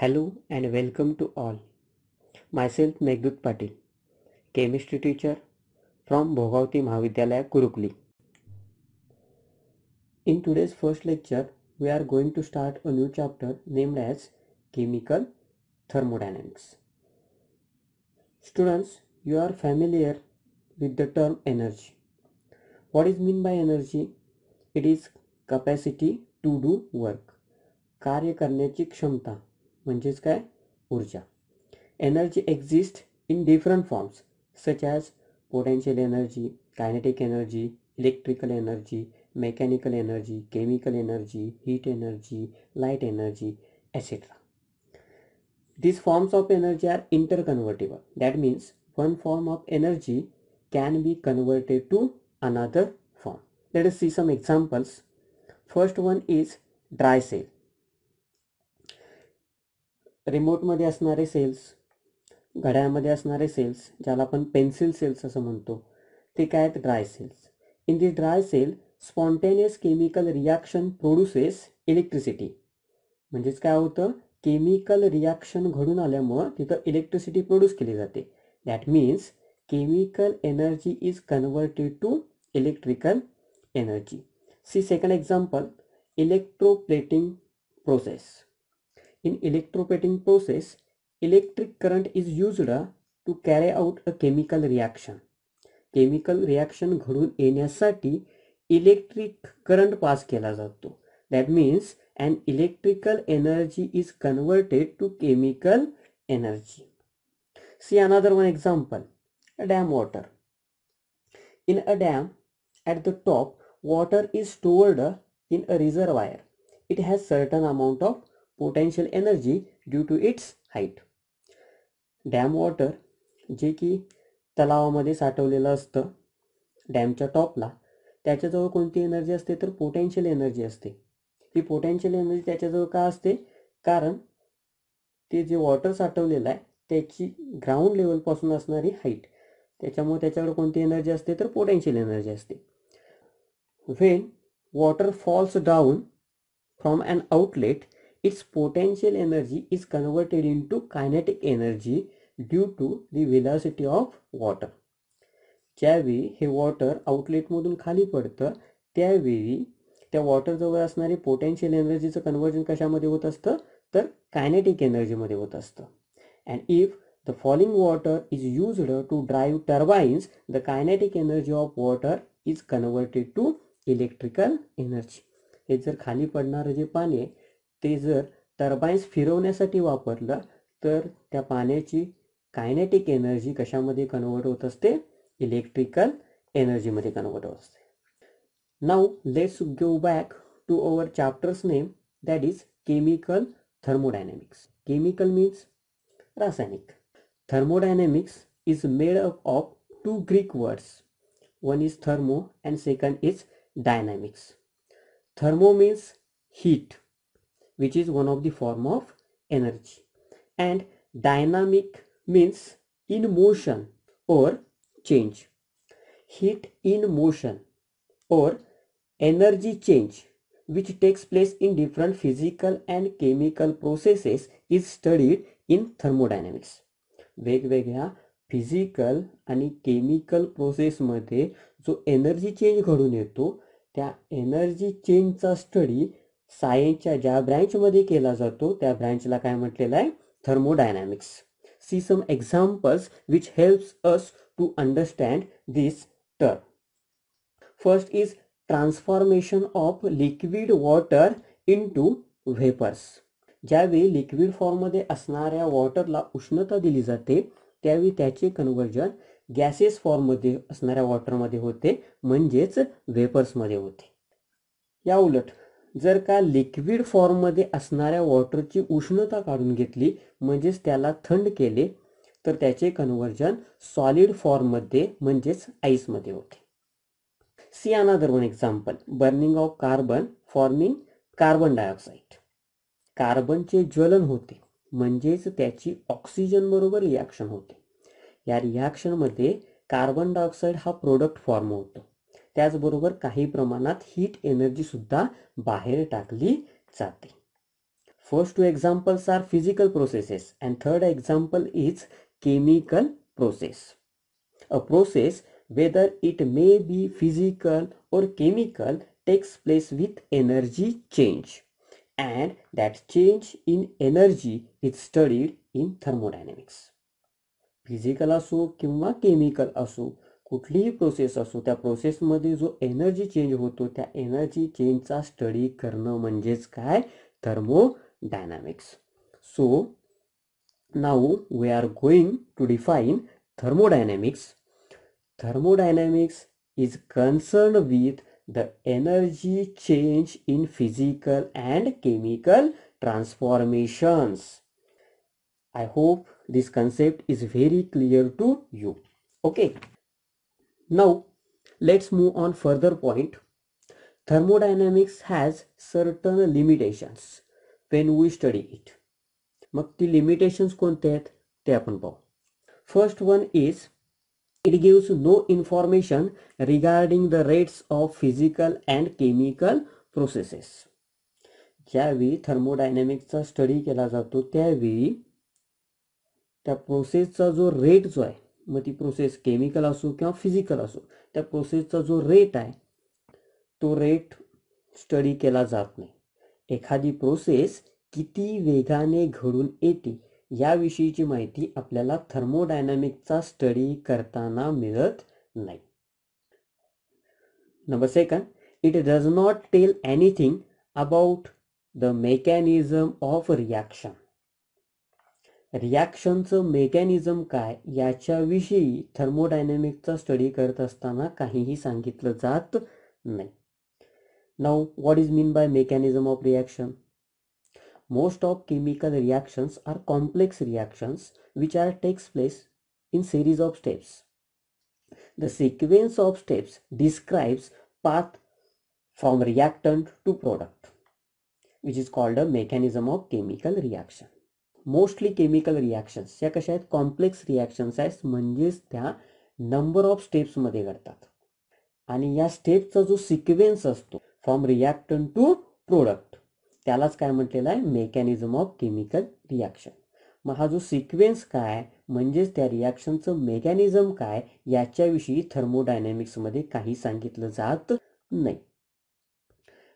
Hello and welcome to all. Myself Meghdut Patil, chemistry teacher from Bhogavati Mahavidyalaya Kurukli. In today's first lecture, we are going to start a new chapter named as Chemical Thermodynamics. Students, you are familiar with the term energy. What is meant by energy? It is capacity to do work. कार्य करण्याची क्षमता म्हणजेच काय ऊर्जा energy exist in different forms such as potential energy kinetic energy electrical energy mechanical energy chemical energy heat energy light energy etcetera this forms of energy are interconvertible that means one form of energy can be converted to another form let us see some examples first one is dry cell रिमोटमध्ये असणारे cells घड्याळमध्ये असणारे cells ज्याला आपण pencil cells असं म्हणतो ते काय आहेत dry cells in the dry cell spontaneous chemical reaction produces electricity म्हणजेच काय होतं केमिकल रिॲक्शन घडून आल्यामुळं तिथं इलेक्ट्रिसिटी प्रोड्यूस केली जाते that means chemical energy is converted to electrical energy see second example electroplating process in electroplating process electric current is used uh, to carry out a chemical reaction chemical reaction घडून येण्यासाठी electric current pass केला जातो that means an electrical energy is converted to chemical energy see another one example a dam water in a dam at the top water is stored uh, in a reservoir it has certain amount of potential energy due to its height dam water जे की तलावामध्ये साठवलेलं असतं डॅमच्या टॉपला त्याच्याजवळ कोणती energy असते तर potential energy असते ही potential energy त्याच्याजवळ का असते कारण ते जे वॉटर साठवलेलं आहे त्याची ग्राउंड लेवलपासून असणारी हाईट त्याच्यामुळे त्याच्याकडे कोणती एनर्जी असते तर पोटेन्शियल एनर्जी असते when water falls down from an outlet its potential energy is converted into kinetic energy due to the velocity of water. ज्यावेळी हे वॉटर आउटलेटमधून खाली पडतं त्यावेळी त्या वॉटरजवळ असणारे पोटेन्शियल एनर्जीचं कन्वर्जन कशामध्ये होत असतं तर कायनेटिक एनर्जीमध्ये होत असतं and if the falling water is used to drive turbines the kinetic energy of water is converted to electrical energy हे जर खाली पडणारं जे पाणी आहे ते जर टर्बाईन्स फिरवण्यासाठी वापरलं तर त्या पाण्याची कायनेटिक एनर्जी कशामध्ये कन्वर्ट होत असते इलेक्ट्रिकल एनर्जीमध्ये कन्वर्ट होत असते now let's go back to our chapters name that is chemical thermodynamics chemical means रासायनिक thermodynamics is made up of two Greek words one is thermo and second is dynamics thermo heat heat which is one of the form of energy and dynamic means in motion or change heat in motion or energy change which takes place in different physical and chemical processes is studied in thermodynamics वेगवेगळ्या physical आणि chemical प्रोसेसमध्ये जो energy change घडून येतो त्या energy चेंजचा study सायन्सच्या ज्या ब्रँचमध्ये केला जातो त्या ब्रँचला काय म्हटलेलं आहे thermodynamics see some examples which helps us to understand this term first is transformation of liquid water into vapours ज्यावेळी लिक्विड फॉर्ममध्ये असणाऱ्या वॉटरला उष्णता दिली जाते त्यावेळी त्याचे कन्वर्जन गॅसेस फॉर्ममध्ये असणाऱ्या वॉटरमध्ये होते म्हणजेच व्हेपर्समध्ये होते या उलट जर का लिक्विड फॉर्ममध्ये असणाऱ्या वॉटरची उष्णता काढून घेतली म्हणजेच त्याला थंड केले तर त्याचे कन्वर्जन सॉलिड फॉर्ममध्ये म्हणजेच आईसमध्ये होते see another one example burning of carbon forming carbon dioxide कार्बनचे ज्वलन होते म्हणजेच त्याची ऑक्सिजन बरोबर रिॲक्शन होते या रिॲक्शनमध्ये कार्बन डायऑक्साईड हा प्रोडक्ट फॉर्म होतो त्याचबरोबर काही प्रमाणात हीट एनर्जीसुद्धा बाहेर टाकली जाते first two examples are physical processes and third example is chemical process a process whether it may be physical or chemical takes place with energy change and that change in energy is studied in thermodynamics physical असो किंवा chemical असो कुठलीही process असो त्या प्रोसेसमध्ये जो energy change होतो त्या एनर्जी चेंजचा स्टडी करणं म्हणजेच काय thermodynamics so now we are going to define thermodynamics thermodynamics is concern with the energy change in physical and chemical transformations I hope this concept is very clear to you okay Now, let's move on further point. Thermodynamics has certain limitations when we study it. मग ती limitations कोणते आहेत ते आपण पाहू first one is it gives no information regarding the rates of physical and chemical processes ज्यावेळी थर्मोडायनॅमिक्सचा study केला जातो त्यावेळी त्या प्रोसेसचा जो रेट जो आहे मग ती प्रोसेस केमिकल असो किंवा फिजिकल असो त्या प्रोसेसचा जो रेट आहे तो रेट स्टडी केला जात नाही एखादी प्रोसेस किती वेगाने घडून येते याविषयीची माहिती आपल्याला थर्मोडायनामिकचा स्टडी करताना मिळत नाही number second it does not tell anything about the mechanism of reaction रिॲक्शनचं मेकॅनिझम काय याच्याविषयी थर्मोडायनॅमिकचा स्टडी करत असताना काहीही सांगितलं जात नाही now what is mean by mechanism of reaction most of chemical reactions are complex reactions which are takes place in series of steps the sequence of steps describes path from reactant to product which is called a mechanism of chemical reaction mostly chemical reactions या कशा आहेत complex reactions आहेत म्हणजेच त्या number of स्टेप्समध्ये घडतात आणि या स्टेपचा जो सिक्वेन्स असतो फ्रॉम रिॲक्टन टू प्रोडक्ट त्यालाच काय म्हटलेलं आहे मेकॅनिझम ऑफ केमिकल रिॲक्शन मग हा जो सिक्वेन्स काय म्हणजेच त्या रिॲक्शनचं मेकॅनिझम काय याच्याविषयी थर्मोडायनॅमिक्समध्ये काही सांगितलं जात नाही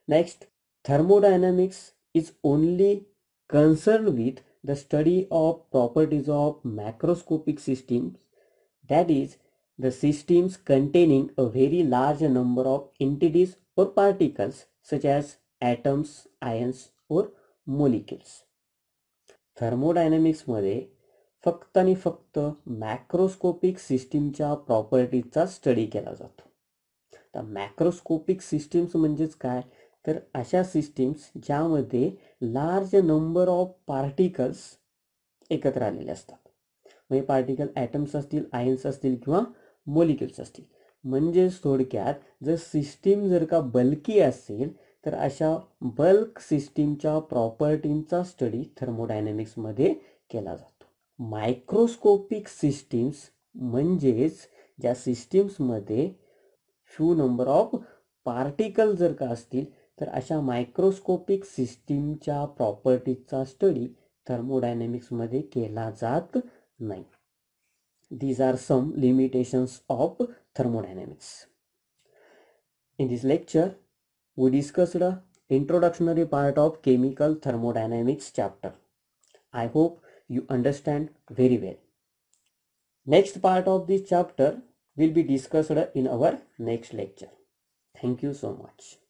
next thermodynamics is only concern with the study of properties of macroscopic systems that is the systems containing a very large number of entities or particles as atoms ions or molecules थर्मोडायनॅमिक्समध्ये फक्त आणि फक्त मॅक्रोस्कोपिक सिस्टीमच्या प्रॉपर्टीजचा study केला जातो तर मॅक्रोस्कोपिक systems म्हणजेच काय तर अशा सिस्टीम्स ज्यामध्ये लार्ज नंबर ऑफ पार्टिकल्स एकत्र आलेले असतात म्हणजे पार्टिकल ॲटम्स असतील आयन्स असतील किंवा मोलिक्युल्स असतील म्हणजेच थोडक्यात जर सिस्टीम जर का बल्की असेल तर अशा बल्क सिस्टीमच्या प्रॉपर्टींचा स्टडी थर्मोडायनॅमिक्समध्ये केला जातो मायक्रोस्कोपिक सिस्टीम्स म्हणजेच ज्या सिस्टीम्समध्ये फ्यू नंबर ऑफ पार्टिकल जर का असतील तर अशा मायक्रोस्कोपिक सिस्टीमच्या प्रॉपर्टीजचा स्टडी थर्मोडायनेमिक्समध्ये केला जात नाही these are some limitations of thermodynamics in this lecture we discussed introductory part of chemical thermodynamics chapter I hope you understand very well next part of this will be discussed in our next lecture thank you so much